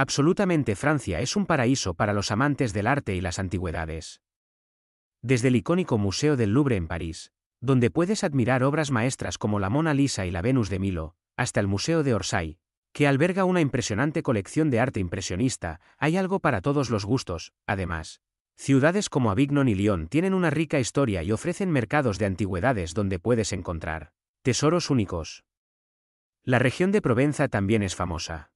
Absolutamente Francia es un paraíso para los amantes del arte y las antigüedades. Desde el icónico Museo del Louvre en París, donde puedes admirar obras maestras como la Mona Lisa y la Venus de Milo, hasta el Museo de Orsay, que alberga una impresionante colección de arte impresionista, hay algo para todos los gustos, además. Ciudades como Avignon y Lyon tienen una rica historia y ofrecen mercados de antigüedades donde puedes encontrar tesoros únicos. La región de Provenza también es famosa.